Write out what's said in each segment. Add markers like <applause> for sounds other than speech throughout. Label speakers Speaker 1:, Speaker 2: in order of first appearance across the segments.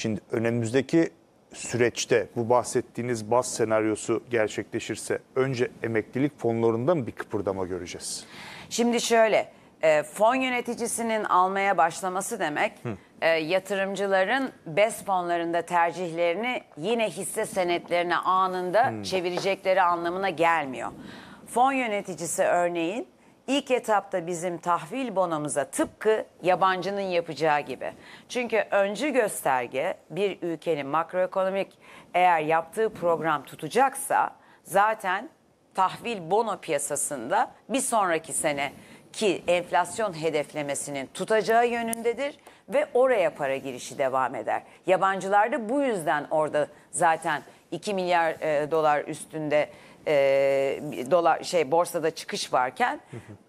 Speaker 1: Şimdi önümüzdeki süreçte bu bahsettiğiniz baz senaryosu gerçekleşirse önce emeklilik fonlarından bir kıpırdama göreceğiz? Şimdi şöyle
Speaker 2: e, fon yöneticisinin almaya başlaması demek e, yatırımcıların BES fonlarında tercihlerini yine hisse senetlerine anında çevirecekleri anlamına gelmiyor. Fon yöneticisi örneğin İlk etapta bizim tahvil bonomıza tıpkı yabancının yapacağı gibi. Çünkü öncü gösterge bir ülkenin makroekonomik eğer yaptığı program tutacaksa zaten tahvil bono piyasasında bir sonraki sene ki enflasyon hedeflemesinin tutacağı yönündedir ve oraya para girişi devam eder. Yabancılar da bu yüzden orada zaten 2 milyar e, dolar üstünde e, dolar şey borsada çıkış varken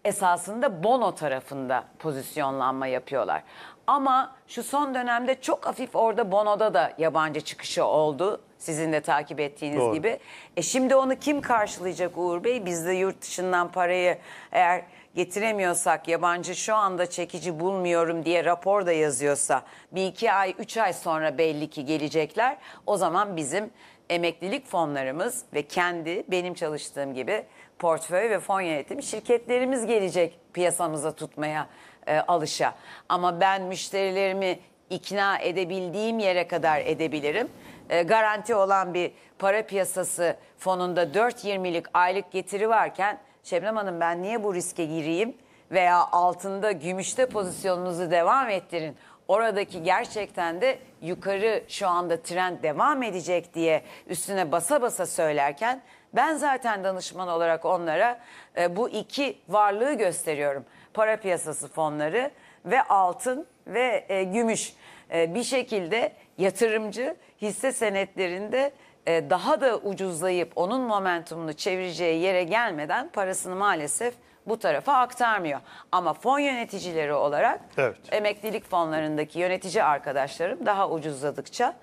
Speaker 2: esasında bono tarafında pozisyonlanma yapıyorlar. Ama şu son dönemde çok hafif orada bonoda da yabancı çıkışı oldu. Sizin de takip ettiğiniz Doğru. gibi. E şimdi onu kim karşılayacak Uğur Bey? Biz de yurt dışından parayı eğer getiremiyorsak yabancı şu anda çekici bulmuyorum diye rapor da yazıyorsa bir iki ay üç ay sonra belli ki gelecekler. O zaman bizim emeklilik fonlarımız ve kendi benim çalıştığım gibi portföy ve fon yönetimi şirketlerimiz gelecek piyasamıza tutmaya e, alışa. Ama ben müşterilerimi ikna edebildiğim yere kadar edebilirim. E, garanti olan bir para piyasası fonunda 4.20'lik aylık getiri varken Şebnem Hanım ben niye bu riske gireyim veya altında gümüşte pozisyonunuzu devam ettirin. Oradaki gerçekten de yukarı şu anda trend devam edecek diye üstüne basa basa söylerken ben zaten danışman olarak onlara e, bu iki varlığı gösteriyorum. Para piyasası fonları ve altın ve e, gümüş. Ee, bir şekilde yatırımcı hisse senetlerinde e, daha da ucuzlayıp onun momentumunu çevireceği yere gelmeden parasını maalesef bu tarafa aktarmıyor. Ama fon yöneticileri olarak evet. emeklilik fonlarındaki yönetici arkadaşlarım daha ucuzladıkça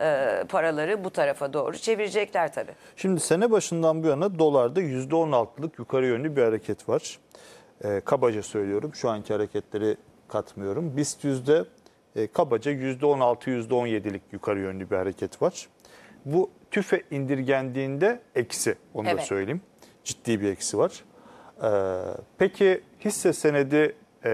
Speaker 2: e, paraları bu tarafa doğru çevirecekler tabii.
Speaker 1: Şimdi sene başından bu yana dolarda %16'lık yukarı yönlü bir hareket var. E, kabaca söylüyorum şu anki hareketleri katmıyorum. BIST yüzde e, kabaca %16-%17'lik yukarı yönlü bir hareket var. Bu tüfe indirgendiğinde eksi onu evet. da söyleyeyim. Ciddi bir eksi var. Ee, peki hisse senedi e,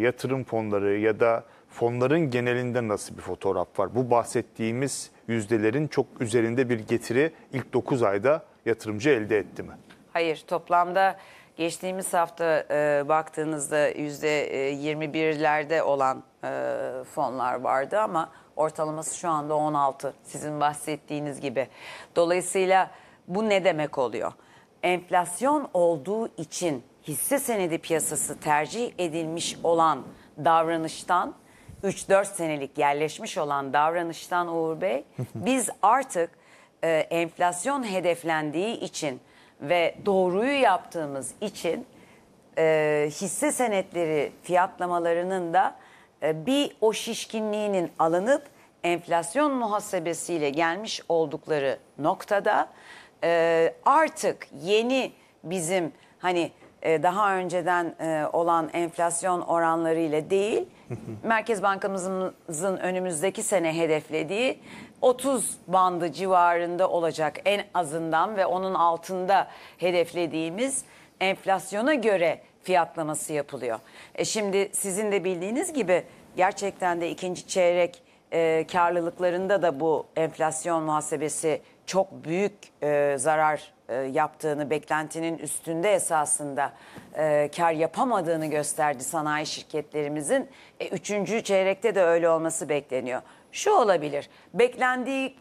Speaker 1: yatırım fonları ya da fonların genelinde nasıl bir fotoğraf var? Bu bahsettiğimiz yüzdelerin çok üzerinde bir getiri ilk 9 ayda yatırımcı elde etti mi?
Speaker 2: Hayır toplamda geçtiğimiz hafta e, baktığınızda %21'lerde e, olan e, fonlar vardı ama ortalaması şu anda 16 sizin bahsettiğiniz gibi. Dolayısıyla bu ne demek oluyor? Enflasyon olduğu için hisse senedi piyasası tercih edilmiş olan davranıştan 3-4 senelik yerleşmiş olan davranıştan Uğur Bey <laughs> biz artık e, enflasyon hedeflendiği için ve doğruyu yaptığımız için e, hisse senetleri fiyatlamalarının da ee, bir o şişkinliğinin alınıp enflasyon muhasebesiyle gelmiş oldukları noktada e, artık yeni bizim hani e, daha önceden e, olan enflasyon oranlarıyla değil <laughs> Merkez Bankamızın önümüzdeki sene hedeflediği 30 bandı civarında olacak en azından ve onun altında hedeflediğimiz enflasyona göre fiyatlaması yapılıyor. E şimdi sizin de bildiğiniz gibi gerçekten de ikinci çeyrek e, karlılıklarında da bu enflasyon muhasebesi çok büyük e, zarar e, yaptığını, beklentinin üstünde esasında e, kar yapamadığını gösterdi sanayi şirketlerimizin. E, üçüncü çeyrekte de öyle olması bekleniyor. Şu olabilir, beklendiği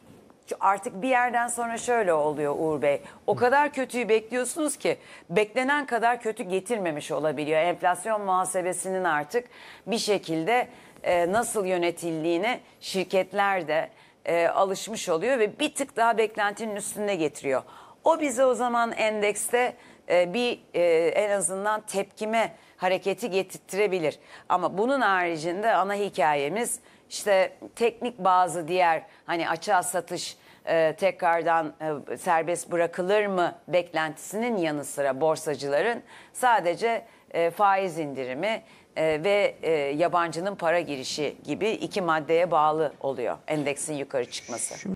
Speaker 2: artık bir yerden sonra şöyle oluyor Uğur Bey. O kadar kötüyü bekliyorsunuz ki beklenen kadar kötü getirmemiş olabiliyor. Enflasyon muhasebesinin artık bir şekilde e, nasıl yönetildiğini şirketler de e, alışmış oluyor ve bir tık daha beklentinin üstünde getiriyor. O bize o zaman endekste e, bir e, en azından tepkime hareketi getirtirebilir. Ama bunun haricinde ana hikayemiz işte teknik bazı diğer hani açığa satış e, tekrardan e, serbest bırakılır mı beklentisinin yanı sıra borsacıların sadece e, faiz indirimi ve e, yabancının para girişi gibi iki maddeye bağlı oluyor endeksin yukarı çıkması. Şimdi